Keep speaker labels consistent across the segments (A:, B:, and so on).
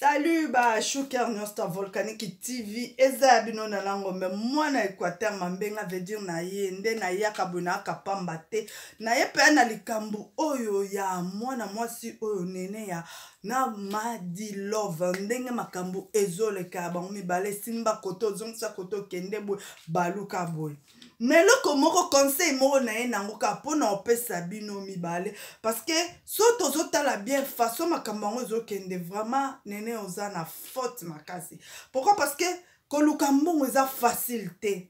A: salut bashuker nyonso ta volcanique tv eza ya bino na lango me mwana équateur mambenga vedire na ye nde nayaka boye nayaka pamba te naye mpe na likambo oyo ya mwana mwasi oyo nene ya na madi love ndenge makambo ezoleka ya bango mibale simba koto ozongisa koto okende boye baluka boye me eloko moko conseil moko na ye nango kaka mpona opesa bino mibale parceke so tozotala bien façon makambo yango ezokende vraiment nene oza na faute makasi pourquoi parceke koluka mbongo eza facile te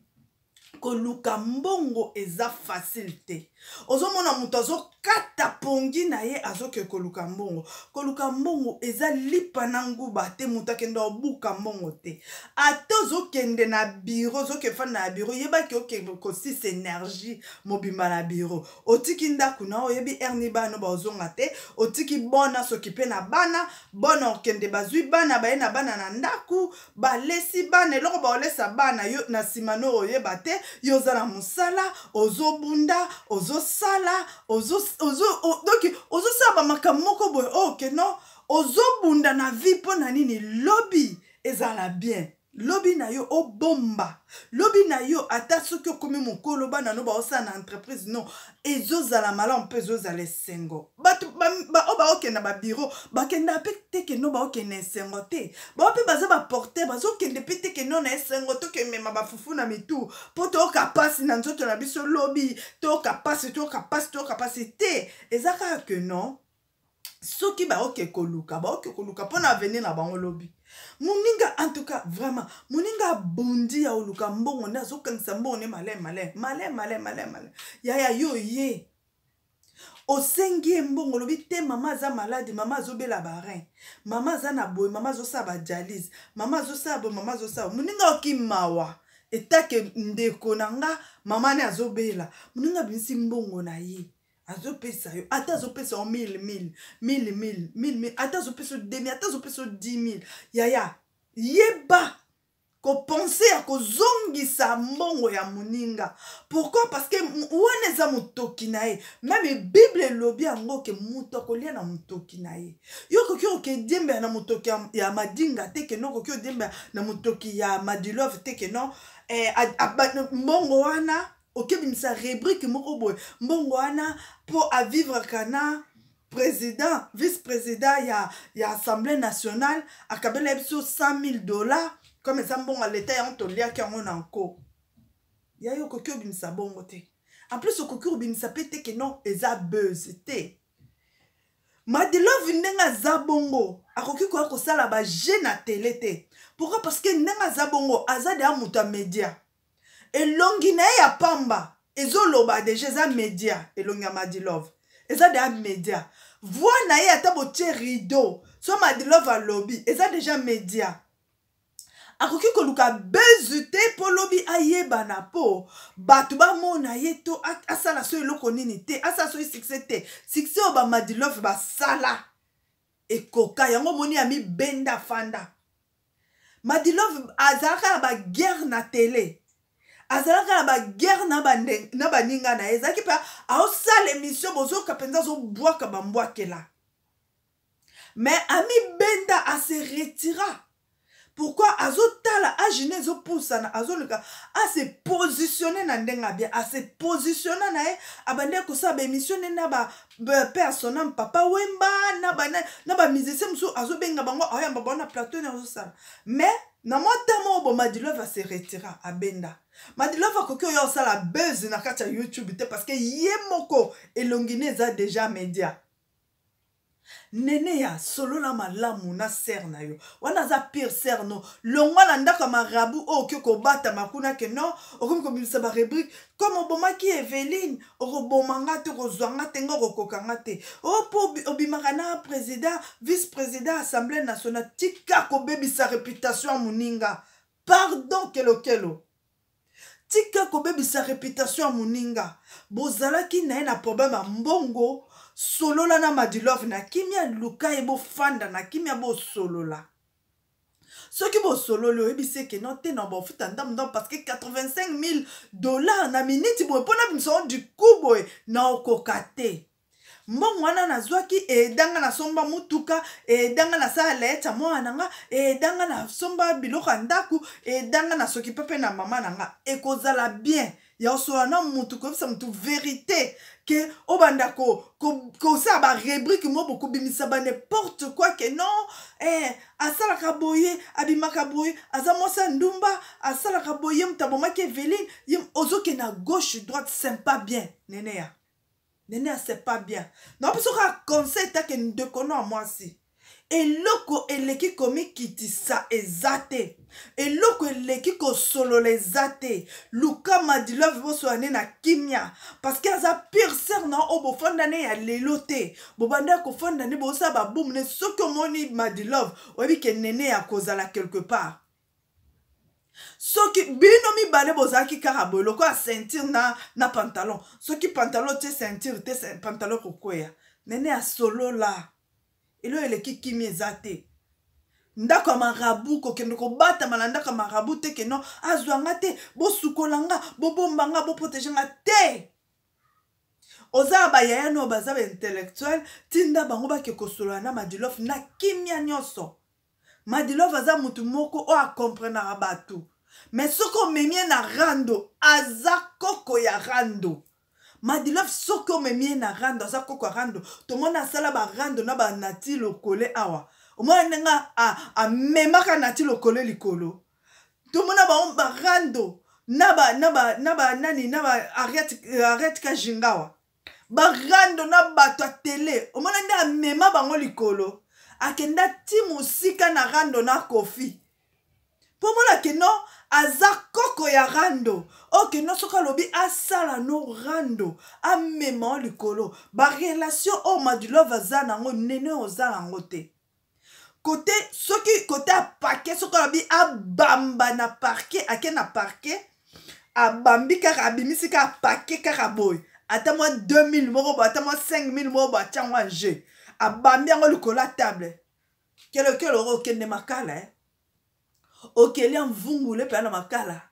A: koluka mbongo eza facile te ozomona moto azokata pongi na ye azoke koluka mbongo koluka mbongo eza lipa na nguba te moto akende obuka mbongo te ata ozokende na biro ozoke fanda na biro yebaki oke kosisa énergie mobimba na biro otiki ndako na oyebi erni bana baozonga te otiki bona soki mpe na bana bona okende bazwi bana baye na bana na ndako balesi bana eloko baolesa bana yo na nsima no oyeba te te yo oza na mosala ozobunda ozosala donk ozosala bamakambo moko boye oyo oh, ke non ozobunda na vie mpo na nini lobi ezala bien lobi na yo obomba lobi na yo ata soki okomi mokolo bana no baosala na entreprise non ezozala malamu mpe ezozala esengo bato oyo baokenda babiro bakenda mpe teke no baokenda esengo te bao mpe baza baporter bazokende mpe teke no na esengo tokemema bafufu na mitu mpo tooka mpasi na nzoto na biso lobi tooka mpasi tooka mpasi tooka mpasi te eza kaka ke non soki baoke koluka baoke koluka mpo na avenir na bango lobi moninga antuka vraiment moninga abondi ya oluka mbongo nde azokangisa mbongo ne malain malain malain malain malain malain yaya yo ye osengi ye mbongo olobi te mama aza malade mama azobela barin mama aza na boye mama azosala badialyse mama azosala boye mama azosala moninga okimawa etake ndeko na nga mama ne azobela moninga abimisi mbongo na ye azopesa yo ata azopesa yo mille mille mille mille mille mille ata azopesa yo demi ata azopesa yo dix mille yaya yeba kopense ya kozongisa mbongo ya moninga pourkui parceke wana eza motoki na ye meme bible elobi yango ke moto akolia na motoki na ye yo okoki okediembela na motoki ya madinga te keno okoki odiembela na motoki ya madilove te keno eh, mbongo wana okebimisa rubrike moko boye mbongo wana mpo avivraka na président vice président ya, ya assemblée nationale akabela ye biso 100 000 dollars comme eza mbongo leta yango toliaki yango na nko ya ye okoki obimisa bongo te en plus okoki obimisa mpe te ke non eza bese te madelove ndenge aza bongo akoki koya kosala baje na tele te pourquoi parce que ndenge aza bongo aza deya moto ya média elongi na ye ya pamba ezoloba deja eza média elongi ya madilove eza deja média voi na ye ata botie rideau so madilove alobi eza deja média akoki koluka bezu te mpo lobi ayebana mpo bato bamona ye to asala so eloko nini te asala so succès te succès oyo bamadilof basala ekoka yango moni ya mibenda fanda madilov azalaka ya baguerre na tele azalaka na bagere na baninga na ye ezalaki mpe aosala émission bozoyoka mpenza azobwaka bambwakela mais ami benda ase retira pourquoi azotala agine ezopusana azoluka ase positionne na ndenge abia ase positionna na ye abandeki kosala baémission ne na bape asonam papa wemba na bamusicien mosusu azobenga bango aoyamba bango na plateau ne azosala mais na mwa ntama oyo bomadilove aseretira abenda madilove akoki oyo asala beze na kati ya youtube te parceke ye moko elongi ne eza deja media ndenge ya solola malamu na ser na yo wana aza pire ser no longwa na ndako ya marabu oyo oh, okoki kobatama kuna ke no okomi kobimisa barubrike comme obomaki eveline okobomanga te okozwanga te nga okokokanga te o oh, mpo obimaka na président vice président assemblée nationale tika kobebisa réputation ya moninga pardon kelokelo tika kobebisa réputation ya moninga bozalaki na ye na problème ya mbongo solola na madilove na kimia luka ye bofanda na kimia bosolola soki bosololi oyebisi ekeno te na bofuta ndambo ndambo parce que 85 000 dollar na miniti boye mpona bimisao diku boye na okoka te mbongo wana nazwaki edanga nasomba motuka edanga nasala laeta mwana na nga edanga nasomba biloko ya ndako edanga nasoki mpe mpe na mama na nga ekozala bien ya osola na mutu koyebisa mutu verité ke obanda kosala barubrike moko bokobimisa banemporte kua ke non eh, asalaka boye abimaka boye aza mwasi ya ndumba asalaka boye ye mutu abomaki eveline ye ozokenda gauche droite sympa bien neneya nene ya sympa bien naopesaka conseil take ndeko no ya mwasi eloko eleki komikitisa eza te eloko eleki kosolola eza te luka madilove bosoya nde na kimia parceke aza piercer na oyo bofanda nde ya lelo te bobanda kofanda nde bosala babumu nde soki omoni madilove oyebi ke nene ya kozala quelque part soki bino mibale bozalaki kaka boye lokola ceinture na, na pantalon soki pantalon te ceinture te pantalon kokweya nene asolola eloo eleki kimia eza te ndako ya marabu kokende kobatama na ndako ya marabu te keno azwanga te bosukola nga bobomba nga boprotege nga te oza ya bayaya no baza baintellectuel tinda bango bake kosolola na madilof na kimia nyonso madilof aza motu moko oyo akomprenaka bato me soki omemi ye na rando aza koko ya rando madilof soki omemie na rando aza koko rando tomona asala barando na banati lokole awa omona ndenge amemaka nati lokole likolo tomona bango barando na banani na baarete kajingawa barando na bato ya tele omona nde amema bango likolo akenda ti mosika na rando na kofi mpo mona keno aza koko ya rando okendo soki alobi asala no rando amema o likolo barelation oyo madulove aza nango ndene oyo oza nango te kote soki kote apake soki alobi abamba na parke ake na parke abambi kaka abimisi kaka apake kaka boye ata mwa 2000 moko boye ata mwa 5000 moko boye atya ngo anje abambi yango likolo ya table kelokelo oko okende makala eh? okelia mvungula epeya na makala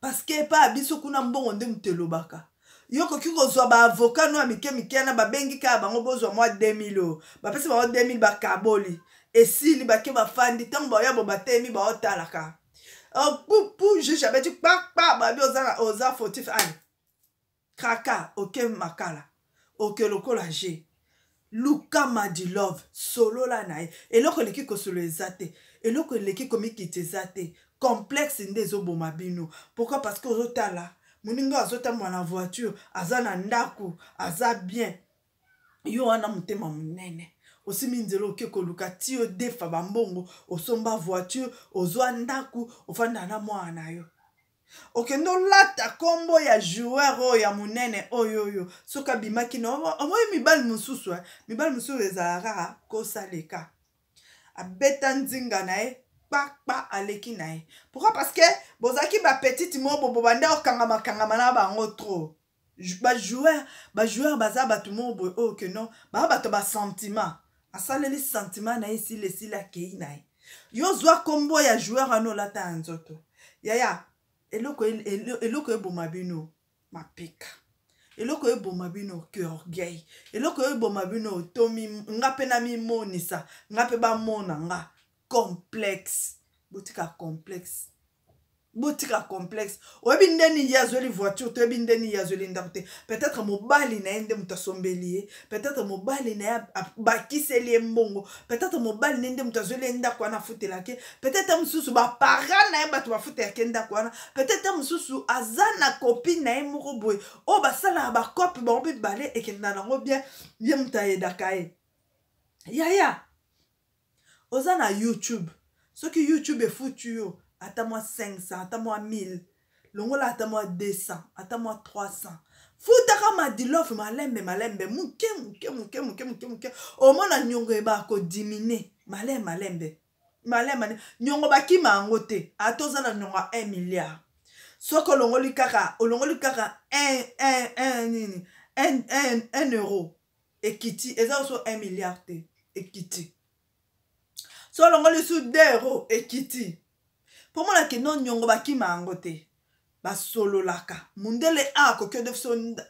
A: parceke epai ya biso kuna mbongo nde moto elobaka yo okoki kozwa baavoka no ya mike mikeana babengi kaka bango bozwa mwa 2000 oyo bapesi bango 2000 bakaboli esili bake bafandi ntango baoya bo batemi baotalaka oh, pupu juge abeti kpakpa babi oza fotif ani kraka oke makala oke lokola g lukama di love solola na ye eloko eleki kosolo eza te eloko eleki komikiti eza te complexe nde ezoboma bino pourkui parce que ozotala moninga azotambola na voiture aza na ndako aza bien yo wana motema monene osimi nzela oke koluka ti odefa bambongo osomba voiture ozwa ndako ofanda na mwana na yo okende olata nkombo ya joueur oyo ya monene oyo oyo soki abimaki na omoi mibali mosusu eh. mibali mosusu ezala kaka kosaleka abeta nzinga na ye kpakpa aleki na ye pourquoi parce que bozalaki bapetite moko boboba nde okangama kangama na bango trop bajoueur bajoueur baza bato moko boye oyo oh, ke non baa bato basentiment asaleli sentiment na ye esili esili akei na ye yo zwa nkombo ya joueur wana olata ya nzoto yaya eloko eboma bino mapeka eloko oyo eboma bino ke orgueil eloko oyo eboma bino otomi nga mpe namimonisa nga mpe bamona nga complexe botika complexe botika complexe oyebi ndeni ye azweli voiture toyebi ndeni ye azweli ndako te peut-être mobali na ye nde moto asombeli ye peut-être mobali na ye bakiseli ye mbongo peut-être mobali na ye nde moto azweli ye ndako wana afutelaka ye peut-être mosusu bapara na ye bato bafutelaka ye ndako wana peut-être mosusu aza na copine na ye moko boye oyo basalaka bakope bango mibale ekendana nango bien ye moto ayedaka ye yaya oza na youtube soki youtube efutu yo ata mwa 500 ata mwa 1000 longola ata mwa 200 ata mwa 300 futaka madilofe malembe malembe moke moke moke moke moke moke omona nyongo ebaa kodimine malembe malembe malembe nyongo bakima yango te atoza na nyongo ya 1 milliard soki olongoli kaka olongoli kaka 1 nini 1 euro ekiti eza oso 1 milliard te ekiti so olongoli su 2 euro ekiti mpo mona kendo niongo bakima yango te basololaka mundele a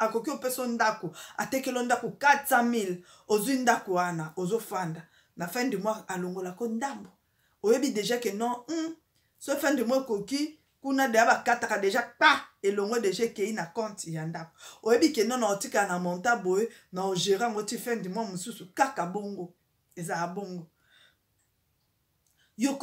A: akoki opesa ndako atekelo ndako 400 ozwi ndako wana ozofanda na fin du mois alongolako ndambo oyebi deja ke non mm, so fin du mois ekoki kuna deya bakataka deja pa elongo deja ekei na compte ya ndako oyebi ke non na otikala na monta boye na ogere yango ti fin du mois mosusu kaka bongo ezala bongo yo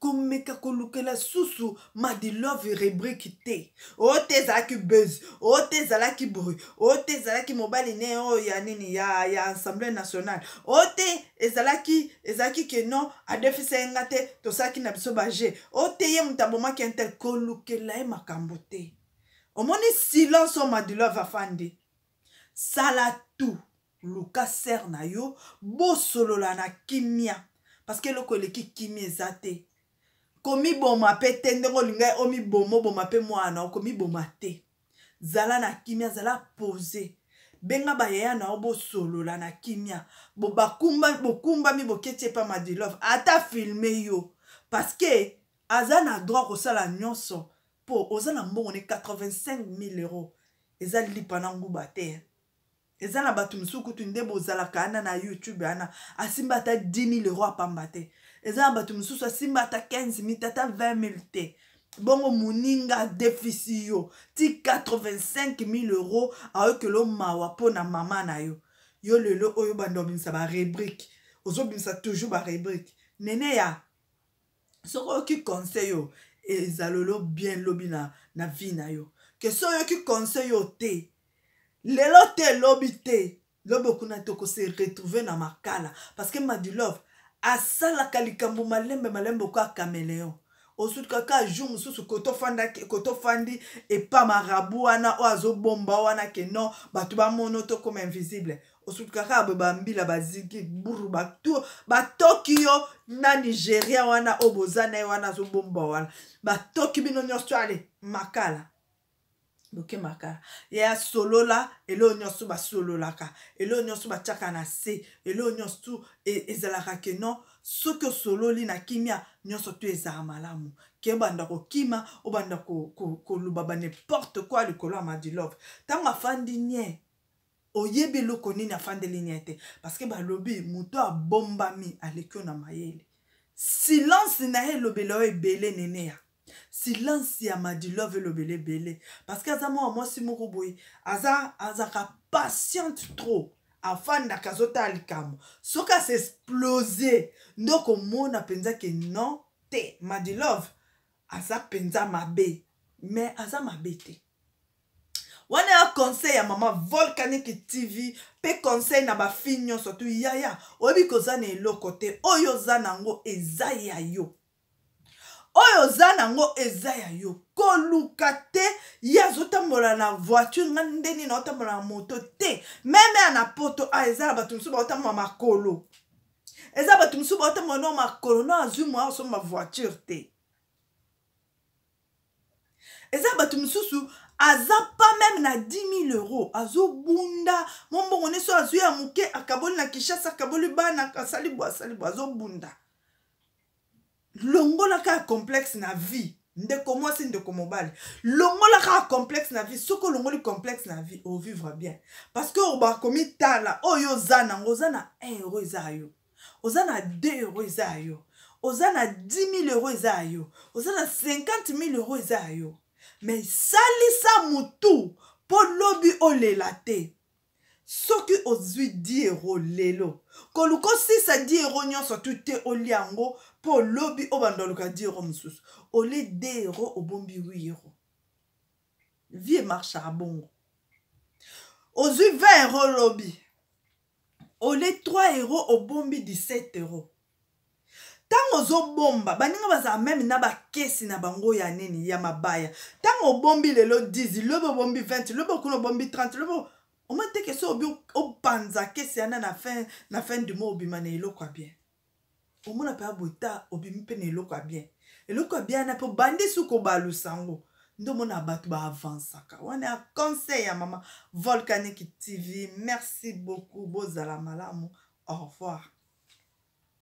A: komeka kolukela susu madilove rubrike te oyo te ezalaki buse oyo te ezalaki bruit oyo te ezalaki mobali ne oyo ya nini ya, ya assemblée nationale oyo te ezalaki ezalaki ke non adefisenga te tosalaki na biso bage oyo te ye moto abomaki intel kolukela ye makambo te omoni silence oyo madilove afandi sala tu luka ser na yo bosolola na kimia parceke eloko eleki kimi eza te komiboma mpe te ndenge olingai omiboma oboma mpe mwana okomiboma te zala na kimia zala pose benga bayeya na yo bosolola na kimia bokumbami boketi epa madilov ata filme yo parceke aza na droit kosala nyonso mpo oza na mbongo ne 85 000 euro eza lipa na nguba te eza na bato mosusu kutu nde bozalaka ana na youtube ana asimba ata 10 000 euro apamba te eza na bato mosusu asimba ata 15 000 ata 20 000 te bongo moninga defisi yo ti 85 000 euro aokelo mawa mpona mama na yo yo lelo oyo banda obimisa barubrike ozobimisa toujours barubrike nene ya soki oyoki conseil oyo eza lelo bien lobi na, na vie na yo ke so oyoki conseil oyo te lelo te lobi te lobi okuna te okose retrouve na makala parce que madilove asalaka likambo malembe malembe okoa caméléon osuti kaka jour mosusu kotofandi epa marabu wana oyo azobomba wana ke non bato bamono tokoma invisible osuti kaka boye bambila baziki buru batoki yo na nigeria wana oyo boza na ye wana azobomba wana batoki bino nyonso ale makala bokemaka ye asolola eloo nyonso basololaka eloo nyonso batiaka na se eloo nyonso e, ezalaka ke non soki osololi na kimia nyonso to ezala malamu ke obanda kokima obanda koluba banemporte kua likolo ya madilove ntango afandi nie oyebi eloko nini afandeli nie te parceke balobi moto abombami aleki yo na mayele silence na ye elobeli oyo ebele nene ya silansi ya madilove elobele ebele parceke aza mwana mwasi moko boye aza azalaka patiente trop afandaka azotala likambo soki ase explose nde komona mpenza ke non te madilove aza mpenza mabe me aza mabe te wana ya conseil ya mama volcanique tv mpe conseil na bafille nyonso tu yaya oyebi koza na eloko te oyo oza nango eza ya yo oyo oza nango eza ya yo koluka te ye azotambola na voiture nga nde nini aotambola na moto te meme ya na poto a ah, eza na bato mosusu baotambola makolo eza bato mosusu baotambola no makolo no azwi mwa osomba voiture te eza bato mosusu aza pa meme na 10000 euro azobunda mombongo nyonso azwi ya moke akaboli na kishasa akaboli bana asali bwa asali bwa azobunda longolaka ya complexe na vie ndeko mwasi ndeko mobali longolaka ya complexe na vie soki olongoli complexe na vie ovivre bien parce que bakomi tala oyo oza nango oza na 1 euro eza ya yo oza na 2 euro eza ya yo oza na 10 000 euro eza ya yo oza na 50 000 euro eza ya yo me salisa motu mpo lobi olela te soki ozwi diero lelo koluka osisa diero nyonso tu te olia yango mpo olobi obanda oluka diero mosusu olie dero obombi wiro vie marchera bongo ozwi 20 ero olobi olie 3 ero obombi 17 ero ntango ozobomba baninga bazala meme na bakesi na bango ya nini ya mabaya ntango obombi lelo 10 lobi obombi 20 lobi okuna obombi 30 lobi oma teke so obi opanza kesi wana na fin na fin du mois obima na eloko ya bien omona mpe aboye ta obimi mpe na eloko ya bien eloko ya bien wana mpe obandi so kobalusa yango nde omona bato baavansaka wana ya conseil ya mama volcanique tv merci beaucoup bozala malamu au revoir